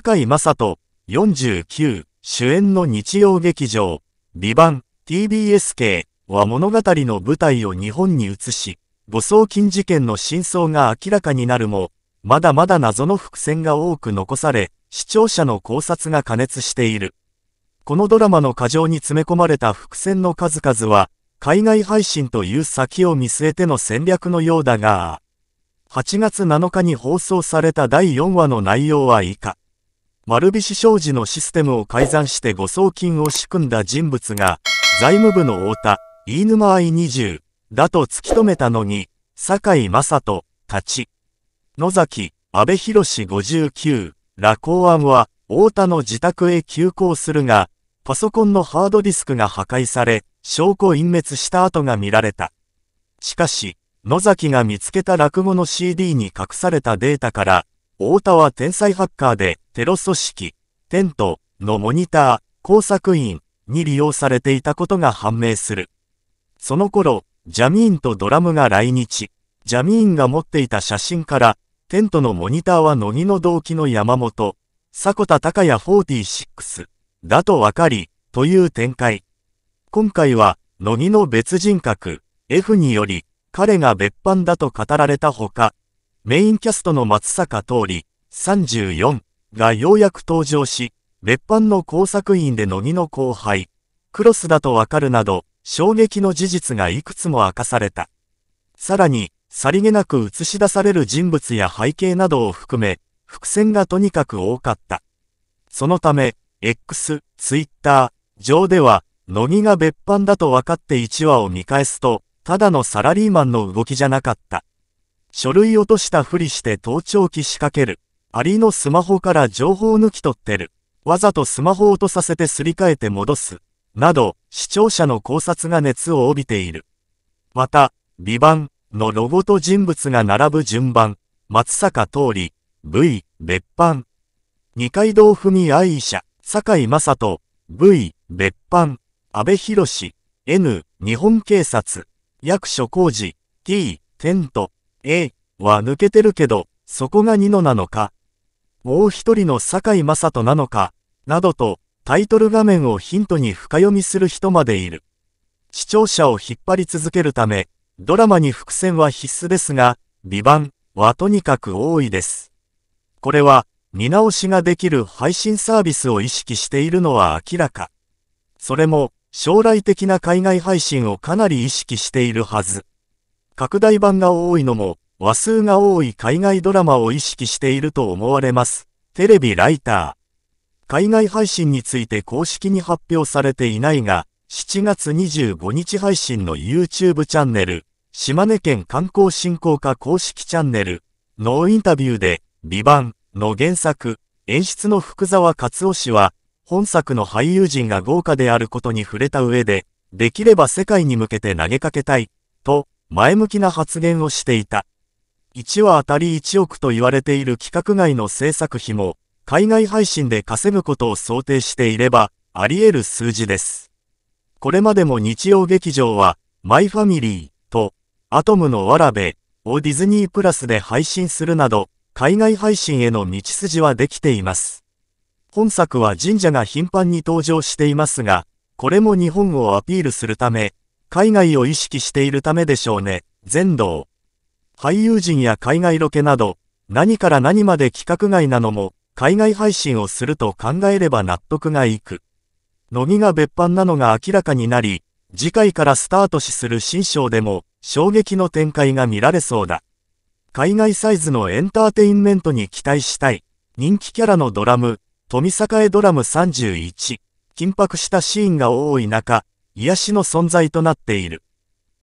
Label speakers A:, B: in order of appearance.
A: 堺井雅人、49、主演の日曜劇場、美版、TBS 系は物語の舞台を日本に移し、誤送金事件の真相が明らかになるも、まだまだ謎の伏線が多く残され、視聴者の考察が加熱している。このドラマの過剰に詰め込まれた伏線の数々は、海外配信という先を見据えての戦略のようだが、8月7日に放送された第4話の内容は以下。丸菱商事のシステムを改ざんして誤送金を仕組んだ人物が、財務部の太田、飯沼愛20、だと突き止めたのに、坂井正人、たち。野崎、安倍博士59、ら公安は、太田の自宅へ急行するが、パソコンのハードディスクが破壊され、証拠隠滅した跡が見られた。しかし、野崎が見つけた落語の CD に隠されたデータから、太田は天才ハッカーでテロ組織、テントのモニター、工作員に利用されていたことが判明する。その頃、ジャミーンとドラムが来日。ジャミーンが持っていた写真から、テントのモニターは乃木の動機の山本、迫田隆也46だとわかり、という展開。今回は、乃木の別人格、F により、彼が別班だと語られたほか、メインキャストの松坂通り34がようやく登場し、別班の工作員で乃木の後輩、クロスだとわかるなど、衝撃の事実がいくつも明かされた。さらに、さりげなく映し出される人物や背景などを含め、伏線がとにかく多かった。そのため、X、Twitter 上では、乃木が別班だと分かって1話を見返すと、ただのサラリーマンの動きじゃなかった。書類落としたふりして盗聴器仕掛ける。アリのスマホから情報抜き取ってる。わざとスマホ落とさせてすり替えて戻す。など、視聴者の考察が熱を帯びている。また、美版のロゴと人物が並ぶ順番、松坂通り、V、別版。二階堂ふみ愛者、坂井正人、V、別版、安倍博士、N、日本警察、役所工事、T、テント、A は抜けてるけど、そこがニノなのか、もう一人の井正人なのか、などとタイトル画面をヒントに深読みする人までいる。視聴者を引っ張り続けるため、ドラマに伏線は必須ですが、美版はとにかく多いです。これは、見直しができる配信サービスを意識しているのは明らか。それも、将来的な海外配信をかなり意識しているはず。拡大版が多いのも、話数が多い海外ドラマを意識していると思われます。テレビライター。海外配信について公式に発表されていないが、7月25日配信の YouTube チャンネル、島根県観光振興課公式チャンネルのインタビューで、美版の原作、演出の福沢勝夫氏は、本作の俳優陣が豪華であることに触れた上で、できれば世界に向けて投げかけたい、と、前向きな発言をしていた。1話あたり1億と言われている規格外の制作費も、海外配信で稼ぐことを想定していれば、あり得る数字です。これまでも日曜劇場は、マイファミリーと、アトムのわらべをディズニープラスで配信するなど、海外配信への道筋はできています。本作は神社が頻繁に登場していますが、これも日本をアピールするため、海外を意識しているためでしょうね、全道。俳優陣や海外ロケなど、何から何まで規格外なのも、海外配信をすると考えれば納得がいく。乃木が別班なのが明らかになり、次回からスタートしする新章でも、衝撃の展開が見られそうだ。海外サイズのエンターテインメントに期待したい。人気キャラのドラム、富栄ドラム31。緊迫したシーンが多い中、癒しの存在となっている。